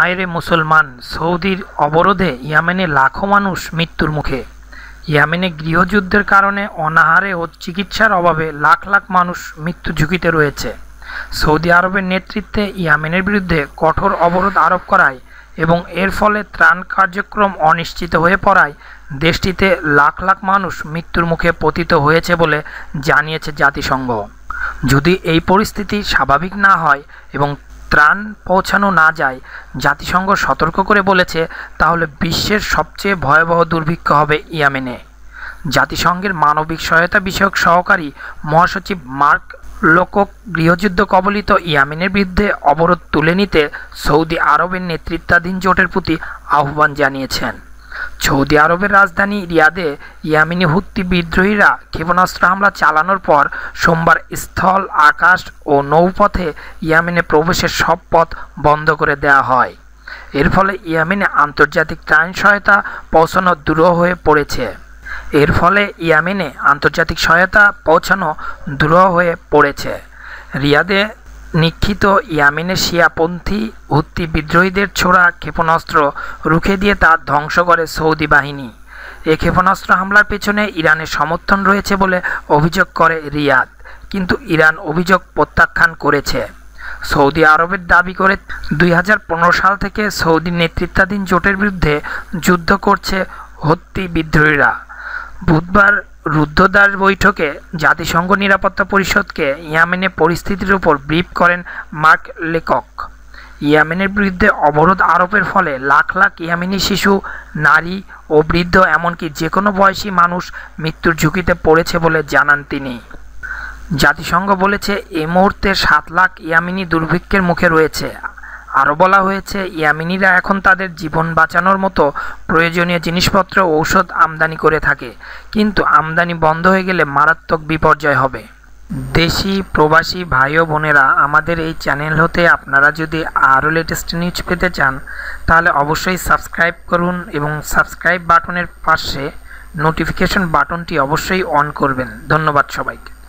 হায়রে মুসলমান সৌদির অবরোধে ইয়ামেনে লাখো মানুষ মৃত্যুর মুখে ইয়ামেনে গৃহযুদ্ধের কারণে অনাহারে ও চিকিৎসার অভাবে লাখ লাখ মানুষ মৃত্যু ঝুঁকিতে রয়েছে সৌদি আরবের নেতৃত্বে ইয়ামেনের বিরুদ্ধে কঠোর অবরোধ আরোপ করায় এবং এর ফলে ত্রাণ কার্যক্রম অনিশ্চিত হয়ে পড়ায় দেশটিতে লাখ লাখ মানুষ মৃত্যুর মুখে পতিত হয়েছে বলে জানিয়েছে জাতিসংঘ যদি এই পরিস্থিতি স্বাভাবিক না হয় এবং ত্রাণ পৌঁছানো না যায় জাতিসংঘ সতর্ক করে বলেছে তাহলে বিশ্বের সবচেয়ে ভয়াবহ দুর্ভিক্ষ হবে ইয়ামেনে জাতিসংঘের মানবিক সহায়তা বিষয়ক সহকারী মহাসচিব মার্ক লোকক গৃহযুদ্ধ কবলিত ইয়ামিনের বিরুদ্ধে অবরোধ তুলে নিতে সৌদি আরবের নেতৃত্বাধীন জোটের প্রতি আহ্বান জানিয়েছেন সৌদি আরবের রাজধানী রিয়াদে ইয়ামিনি হুত্তি বিদ্রোহীরা ক্ষেপণাস্ত্র হামলা চালানোর পর সোমবার স্থল আকাশ ও নৌপথে ইয়ামিনে প্রবেশের সব পথ বন্ধ করে দেয়া হয় এর ফলে ইয়ামিনে আন্তর্জাতিক ত্রাণ সহায়তা পৌঁছানো দূর হয়ে পড়েছে এর ফলে ইয়ামিনে আন্তর্জাতিক সহায়তা পৌঁছানো দূর হয়ে পড়েছে রিয়াদে নিক্ষিত ইয়ামিনের শিয়াপন্থী হুত্তি বিদ্রোহীদের ছোড়া ক্ষেপণাস্ত্র রুখে দিয়ে তা ধ্বংস করে সৌদি বাহিনী এ ক্ষেপণাস্ত্র হামলার পেছনে ইরানের সমর্থন রয়েছে বলে অভিযোগ করে রিয়াদ কিন্তু ইরান অভিযোগ প্রত্যাখ্যান করেছে সৌদি আরবের দাবি করে দুই সাল থেকে সৌদি নেতৃত্বাধীন জোটের বিরুদ্ধে যুদ্ধ করছে হত্যি বিদ্রোহীরা বুধবার রুদ্ধদ্বার বৈঠকে জাতিসংঘ নিরাপত্তা পরিষদকে ইয়ামেনে পরিস্থিতির উপর ব্রিফ করেন মার্ক লেকক ইয়ামেনের বিরুদ্ধে অবরোধ আরোপের ফলে লাখ লাখ ইয়ামিনি শিশু নারী ও বৃদ্ধ এমনকি যে কোনো বয়সী মানুষ মৃত্যুর ঝুঁকিতে পড়েছে বলে জানান তিনি জাতিসংঘ বলেছে এ মুহূর্তে সাত লাখ ইয়ামিনি দুর্ভিক্ষের মুখে রয়েছে আরও বলা হয়েছে ইয়ামিনীরা এখন তাদের জীবন বাঁচানোর মতো প্রয়োজনীয় জিনিসপত্র ঔষধ আমদানি করে থাকে কিন্তু আমদানি বন্ধ হয়ে গেলে মারাত্মক বিপর্যয় হবে দেশি প্রবাসী ভাই ও বোনেরা আমাদের এই চ্যানেল হতে আপনারা যদি আরও লেটেস্ট নিউজ পেতে চান তাহলে অবশ্যই সাবস্ক্রাইব করুন এবং সাবস্ক্রাইব বাটনের পাশে নোটিফিকেশন বাটনটি অবশ্যই অন করবেন ধন্যবাদ সবাইকে